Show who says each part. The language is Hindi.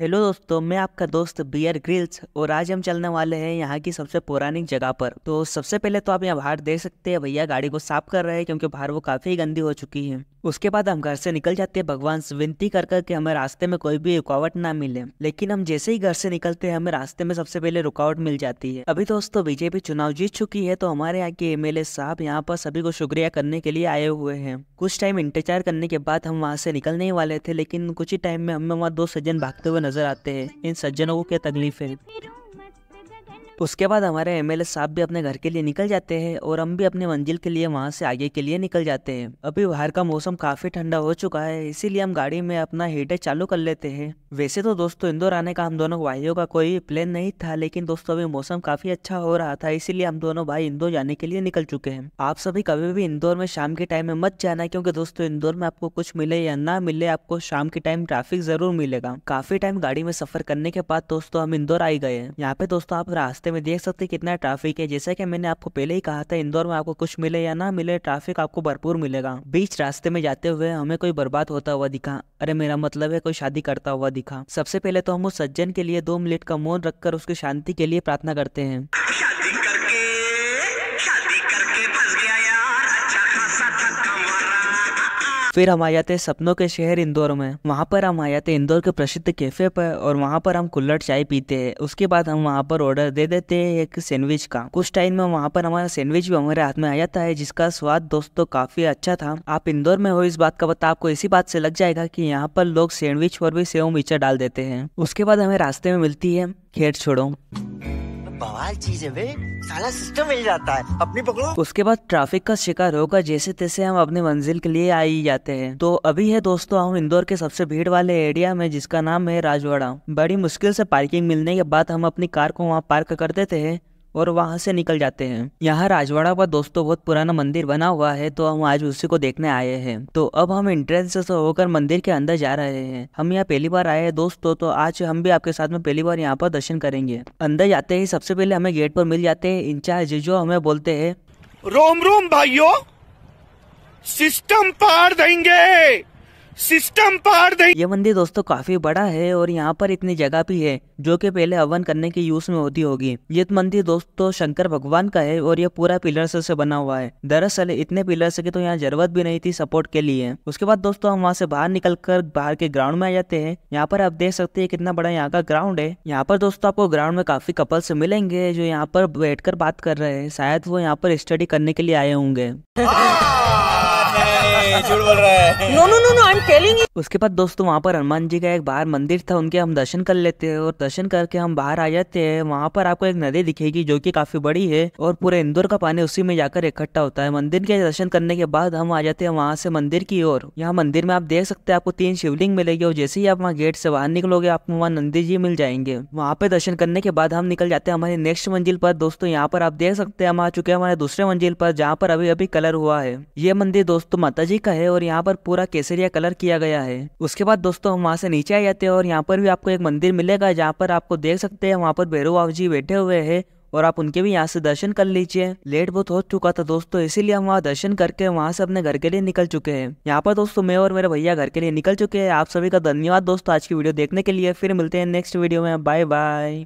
Speaker 1: हेलो दोस्तों मैं आपका दोस्त बियर ग्रिल्स और आज हम चलने वाले हैं यहाँ की सबसे पुरानी जगह पर तो सबसे पहले तो आप यहाँ बाहर देख सकते हैं भैया गाड़ी को साफ कर रहे हैं क्योंकि बाहर वो काफ़ी गंदी हो चुकी है उसके बाद हम घर से निकल जाते हैं भगवान से विनती कर कर के हमें रास्ते में कोई भी रुकावट ना मिले लेकिन हम जैसे ही घर से निकलते हैं हमें रास्ते में सबसे पहले रुकावट मिल जाती है अभी दोस्तों बीजेपी चुनाव जीत चुकी है तो हमारे यहाँ के एमएलए साहब यहाँ पर सभी को शुक्रिया करने के लिए आए हुए हैं कुछ टाइम इंतजार करने के बाद हम वहाँ से निकलने वाले थे लेकिन कुछ ही टाइम में हमें वहाँ दो सज्जन भागते हुए नजर आते हैं इन सज्जनों को क्या तकलीफ है उसके बाद हमारे एम साहब भी अपने घर के लिए निकल जाते हैं और हम भी अपने मंजिल के लिए वहाँ से आगे के लिए निकल जाते हैं अभी बाहर का मौसम काफ़ी ठंडा हो चुका है इसीलिए हम गाड़ी में अपना हीटर चालू कर लेते हैं वैसे तो दोस्तों इंदौर आने का हम दोनों भाइयों का कोई प्लान नहीं था लेकिन दोस्तों अभी मौसम काफ़ी अच्छा हो रहा था इसीलिए हम दोनों भाई इंदौर जाने के लिए निकल चुके हैं आप सभी कभी भी इंदौर में शाम के टाइम में मत जाना क्योंकि दोस्तों इंदौर में आपको कुछ मिले या ना मिले आपको शाम के टाइम ट्रैफिक जरूर मिलेगा काफ़ी टाइम गाड़ी में सफ़र करने के बाद दोस्तों हम इंदौर आई गए हैं यहाँ पे दोस्तों आप रास्ते रास्ते में देख सकते हैं कितना ट्रैफिक है जैसा कि मैंने आपको पहले ही कहा था इंदौर में आपको कुछ मिले या ना मिले ट्रैफिक आपको भरपूर मिलेगा बीच रास्ते में जाते हुए हमें कोई बर्बाद होता हुआ दिखा अरे मेरा मतलब है कोई शादी करता हुआ दिखा सबसे पहले तो हम उस सज्जन के लिए दो मिनट का मौन रखकर उसकी शांति के लिए प्रार्थना करते हैं फिर हम आ जाते हैं सपनों के शहर इंदौर में वहाँ पर हम आ जाते हैं इंदौर के प्रसिद्ध कैफे पर और वहाँ पर हम कुल्लड़ चाय पीते हैं उसके बाद हम वहाँ पर ऑर्डर दे देते हैं एक सैंडविच का कुछ टाइम में वहाँ पर हमारा सैंडविच भी हमारे हाथ में आ जाता है जिसका स्वाद दोस्तों काफी अच्छा था आप इंदौर में हो इस बात का पता आपको इसी बात से लग जाएगा की यहाँ पर लोग सैंडविच पर भी सेव मिर्चा डाल देते हैं उसके बाद हमें रास्ते में मिलती है खेत छोड़ो बवाल चीज है बे साला सिस्टम मिल जाता है अपनी पकड़ो उसके बाद ट्रैफिक का शिकार होकर जैसे तैसे हम अपने मंजिल के लिए आ ही जाते हैं तो अभी है दोस्तों हम इंदौर के सबसे भीड़ वाले एरिया में जिसका नाम है राजवाड़ा बड़ी मुश्किल से पार्किंग मिलने के बाद हम अपनी कार को वहाँ पार्क कर देते हैं और वहाँ से निकल जाते हैं यहाँ राजवाड़ा पर दोस्तों बहुत पुराना मंदिर बना हुआ है तो हम आज उसी को देखने आए हैं तो अब हम इंट्रेंस से होकर मंदिर के अंदर जा रहे हैं हम यहाँ पहली बार आए हैं दोस्तों तो आज हम भी आपके साथ में पहली बार यहाँ पर दर्शन करेंगे अंदर जाते ही सबसे पहले हमें गेट पर मिल जाते हैं इंचार्ज जो हमें बोलते हैं रोम रोम भाइयों सिस्टम पार देंगे सिस्टम पार दे ये मंदिर दोस्तों काफी बड़ा है और यहाँ पर इतनी जगह भी है जो कि पहले हवन करने के यूज में होती होगी ये मंदिर दोस्तों शंकर भगवान का है और ये पूरा पिलर से बना हुआ है दरअसल इतने पिलर की तो यहाँ जरूरत भी नहीं थी सपोर्ट के लिए उसके बाद दोस्तों हम वहाँ से बाहर निकल कर बाहर के ग्राउंड में आ जाते हैं यहाँ पर आप देख सकते हैं कितना बड़ा यहाँ का ग्राउंड है यहाँ पर दोस्तों आपको ग्राउंड में काफी कपल्स मिलेंगे जो यहाँ पर बैठ बात कर रहे हैं शायद वो यहाँ पर स्टडी करने के लिए आए होंगे no no no no I am telling you उसके बाद दोस्तों वहाँ पर हनुमान जी का एक बाहर मंदिर था उनके हम दर्शन कर लेते हैं और दर्शन करके हम बाहर आ जाते हैं वहाँ पर आपको एक नदी दिखेगी जो की काफी बड़ी है और पूरे इंदौर का पानी उसी में जाकर इकट्ठा होता है मंदिर के दर्शन करने के बाद हम आ जाते हैं वहाँ से मंदिर की ओर यहाँ मंदिर में आप देख सकते हैं आपको तीन शिवलिंग मिलेगी और जैसे ही आप वहाँ गेट से बाहर निकलोगे आपको वहाँ नंदी जी मिल जाएंगे वहाँ पे दर्शन करने के बाद हम निकल जाते हैं हमारे नेक्स्ट मंजिल पर दोस्तों यहाँ पर आप देख सकते हैं हम आ चुके हैं हमारे दूसरे मंजिल पर जहाँ पर अभी अभी कलर हुआ है ये मंदिर दोस्तों माता जी का है और यहाँ पर पूरा केसरिया कलर किया गया है उसके बाद दोस्तों हम वहाँ से नीचे आ जाते हैं और यहाँ पर भी आपको एक मंदिर मिलेगा जहाँ पर आपको देख सकते हैं वहाँ पर भैरव बाबू जी बैठे हुए है और आप उनके भी यहाँ से दर्शन कर लीजिए लेट बहुत हो चुका था दोस्तों इसीलिए हम वहाँ दर्शन करके वहाँ से अपने घर के लिए निकल चुके हैं यहाँ पर दोस्तों मैं और मेरे भैया घर के लिए निकल चुके हैं आप सभी का धन्यवाद दोस्तों आज की वीडियो देखने के लिए फिर मिलते हैं नेक्स्ट वीडियो में बाय बाय